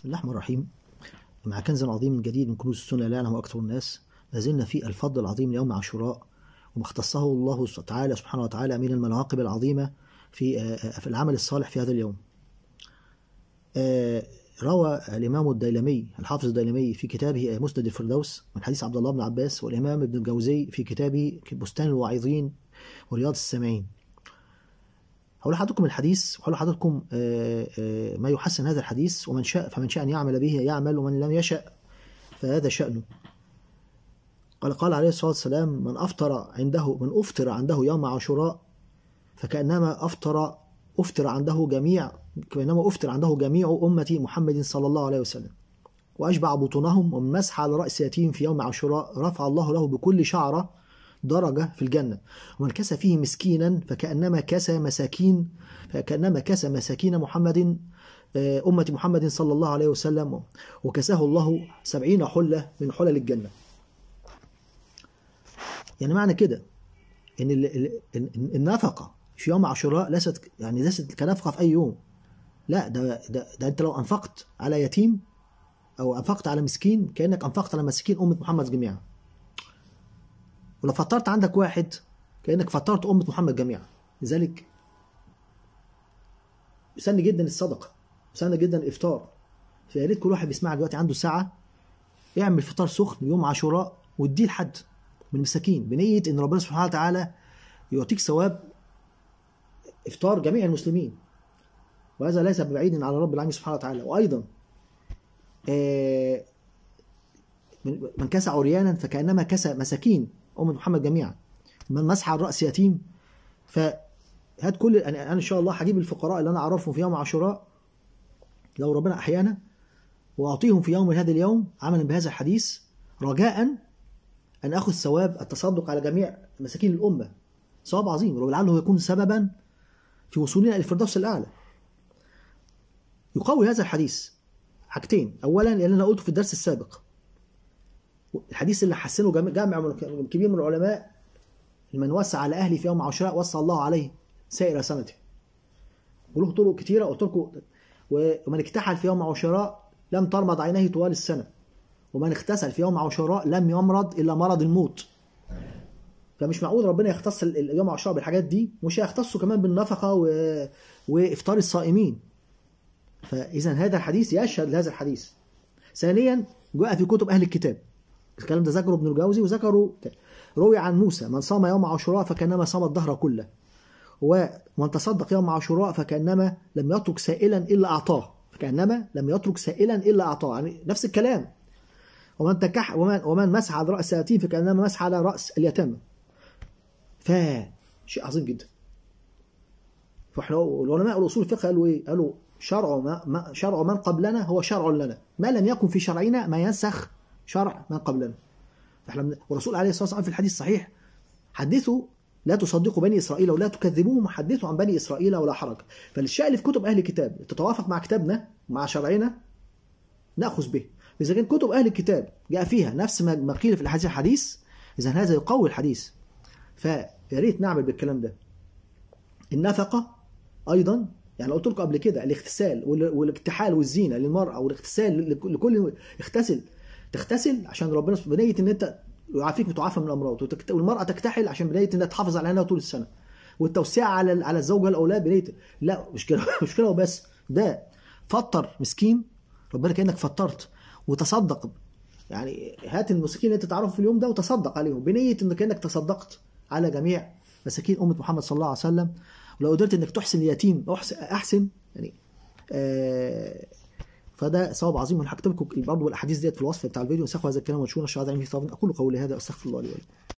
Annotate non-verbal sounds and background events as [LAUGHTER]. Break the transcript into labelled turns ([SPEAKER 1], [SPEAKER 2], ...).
[SPEAKER 1] بسم الله الرحمن الرحيم مع كنز عظيم جديد من كنوز السنة لا يعلمه أكثر الناس زلنا في الفضل العظيم ليوم عاشوراء وما اختصه الله تعالى سبحانه وتعالى من المناقب العظيمة في آه، آه، في العمل الصالح في هذا اليوم آه، روى الإمام الديلمي الحافظ الديلمي في كتابه مسند الفردوس من حديث عبد الله بن عباس والإمام ابن الجوزي في كتابه بستان الواعظين ورياض السامعين هقول لحضراتكم الحديث وهقول لحضراتكم آه، آه، ما يحسن هذا الحديث ومن شاء فمن شاء أن يعمل به يعمل ومن لم يشأ فهذا شأنه قال قال عليه الصلاة والسلام من أفطر عنده من أفطر عنده يوم عاشوراء فكأنما أفطر أفطر عنده جميع كأنما أفطر عنده جميع أمة محمد صلى الله عليه وسلم وأشبع بطونهم ومسح على رأس يتيم في يوم عاشوراء رفع الله له بكل شعرة درجة في الجنة ومن كسى فيه مسكينا فكأنما كسى مساكين فكأنما كسى مساكين محمد آه، أمة محمد صلى الله عليه وسلم وكساه الله سبعين حلة من حلل الجنة يعني معنى كده إن النفقة في يوم عاشوراء ليست يعني ليست كنفقة في أي يوم لا ده, ده, ده أنت لو أنفقت على يتيم أو أنفقت على مسكين كأنك أنفقت على مساكين أمة محمد جميعا ولو فطرت عندك واحد كأنك فطرت أمة محمد جميعا لذلك يسن جدا الصدقة يسن جدا الإفطار فيا ريت كل واحد بيسمعك دلوقتي عنده ساعة يعمل فطار سخن يوم عاشوراء واديه لحد من المساكين بنية إن ربنا سبحانه وتعالى يعطيك ثواب إفطار جميع المسلمين وهذا ليس بعيدا على رب العالمين سبحانه وتعالى وأيضا آه، من كسى عريانا فكأنما كسى مساكين أمة محمد جميعا من مسح على الرأس يتيم فهات كل أنا إن شاء الله هجيب الفقراء اللي أنا أعرفهم في يوم عاشوراء لو ربنا أحيانا وأعطيهم في يوم من هذا اليوم عملا بهذا الحديث رجاء أن أخذ ثواب التصدق على جميع مساكين الأمة ثواب عظيم ولعله يكون سببا في وصولنا إلى الفردوس الأعلى يقوي هذا الحديث حاجتين أولا لان أنا قلته في الدرس السابق الحديث اللي حسنه جامع كبير من العلماء من وسع على أهلي في يوم عاشوراء وسع الله عليه سائر سنته وله طرق كثيره قلت لكم ومن اكتحل في يوم عاشوراء لم ترمض عينيه طوال السنة ومن اغتسل في يوم عاشوراء لم يمرض إلا مرض الموت فمش معقول ربنا يختص يوم عاشوراء بالحاجات دي مش هيختصه كمان بالنفقة و... وإفطار الصائمين فإذا هذا الحديث يشهد لهذا الحديث ثانيا جاء في كتب أهل الكتاب الكلام ده ذكره ابن الجوزي وذكره روي عن موسى من صام يوم عاشوراء فكانما صام الدهر كله ومن تصدق يوم عاشوراء فكانما لم يترك سائلا الا اعطاه فكانما لم يترك سائلا الا اعطاه يعني نفس الكلام ومن تكح ومن ومن مسح على راس اليتيم فكانما مسح على راس اليتامى ف شيء عظيم جدا فاحنا العلماء الاصول الفقه قالوا ايه؟ قالوا شرع ما شرع من قبلنا هو شرع لنا ما لم يكن في شرعنا ما ينسخ شرع ما قبلنا فاحنا والرسول عليه الصلاه والسلام في الحديث الصحيح حدثوا لا تصدقوا بني اسرائيل ولا تكذبوهم حدثوا عن بني اسرائيل ولا حرج فالشيء اللي في كتب اهل الكتاب تتوافق مع كتابنا مع شرعنا ناخذ به اذا كان كتب اهل الكتاب جاء فيها نفس ما قيل في الحديث الحديث اذا هذا يقوي الحديث فيا ريت نعمل بالكلام ده النفقه ايضا يعني قلت لكم قبل كده الاغتسال والاكتحال والزينه للمراه والاغتسال لكل اغتسل تغتسل عشان ربنا بنيه ان انت يعافيك وتعافى من الامراض والمراه تكتحل عشان بنيه انها تحافظ على عينها طول السنه والتوسيع على على الزوجه والاولاد بنيه لا مش كده [LAUGHS] مش كده وبس ده فطر مسكين ربنا كانك فطرت وتصدق يعني هات المساكين اللي انت تعرفه في اليوم ده وتصدق عليهم بنيه انك كانك تصدقت على جميع مساكين امه محمد صلى الله عليه وسلم ولو قدرت انك تحسن اليتيم احسن يعني آه، فده ثواب عظيم وانا هكتب لكم برضه الاحاديث ديت في الوصف بتاع الفيديو نسخوا هذا الكلام وتشوفوا نشر هذا العلم في اقول قولي هذا استغفر الله لي ولكم